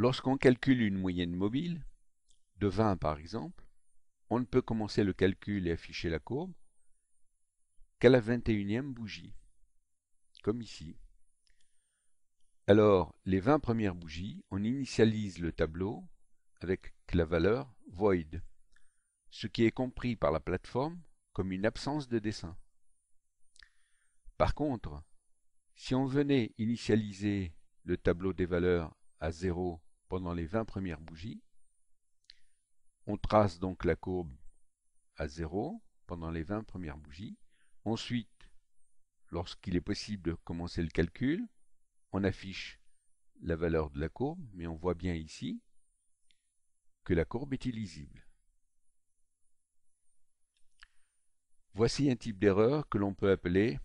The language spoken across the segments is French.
Lorsqu'on calcule une moyenne mobile, de 20 par exemple, on ne peut commencer le calcul et afficher la courbe qu'à la 21e bougie, comme ici. Alors, les 20 premières bougies, on initialise le tableau avec la valeur void, ce qui est compris par la plateforme comme une absence de dessin. Par contre, si on venait initialiser le tableau des valeurs à 0 pendant les 20 premières bougies. On trace donc la courbe à 0 pendant les 20 premières bougies. Ensuite, lorsqu'il est possible de commencer le calcul, on affiche la valeur de la courbe, mais on voit bien ici que la courbe est illisible. Voici un type d'erreur que l'on peut appeler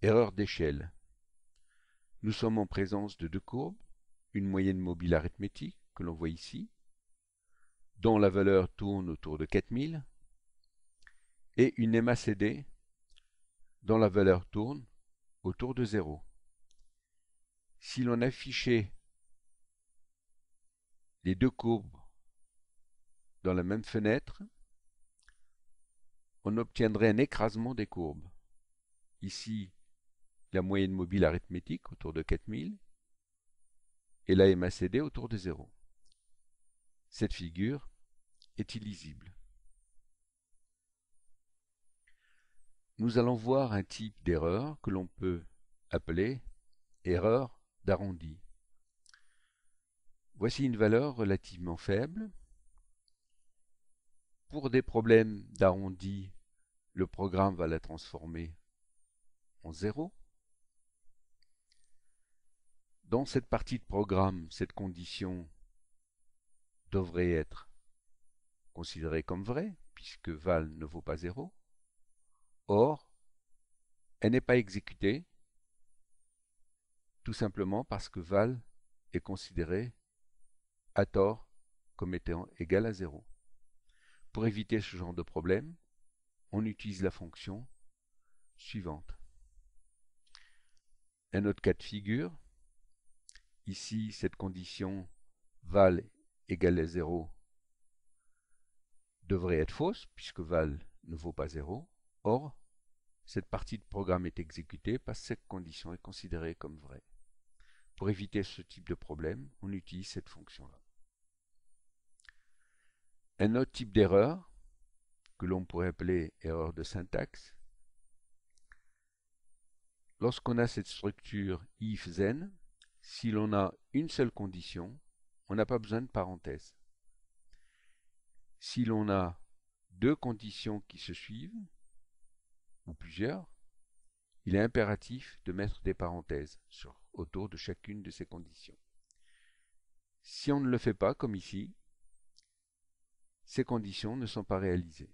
erreur d'échelle. Nous sommes en présence de deux courbes une moyenne mobile arithmétique que l'on voit ici, dont la valeur tourne autour de 4000, et une MACD dont la valeur tourne autour de 0. Si l'on affichait les deux courbes dans la même fenêtre, on obtiendrait un écrasement des courbes. Ici, la moyenne mobile arithmétique autour de 4000, et la MACD autour de 0. Cette figure est illisible. Nous allons voir un type d'erreur que l'on peut appeler erreur d'arrondi. Voici une valeur relativement faible. Pour des problèmes d'arrondi, le programme va la transformer en zéro. Dans cette partie de programme, cette condition devrait être considérée comme vraie, puisque val ne vaut pas 0. Or, elle n'est pas exécutée, tout simplement parce que val est considéré à tort comme étant égale à 0. Pour éviter ce genre de problème, on utilise la fonction suivante. Un autre cas de figure, Ici, cette condition val égale à 0 devrait être fausse, puisque val ne vaut pas 0. Or, cette partie de programme est exécutée parce que cette condition est considérée comme vraie. Pour éviter ce type de problème, on utilise cette fonction-là. Un autre type d'erreur, que l'on pourrait appeler erreur de syntaxe, lorsqu'on a cette structure if then, si l'on a une seule condition, on n'a pas besoin de parenthèses. Si l'on a deux conditions qui se suivent, ou plusieurs, il est impératif de mettre des parenthèses autour de chacune de ces conditions. Si on ne le fait pas, comme ici, ces conditions ne sont pas réalisées.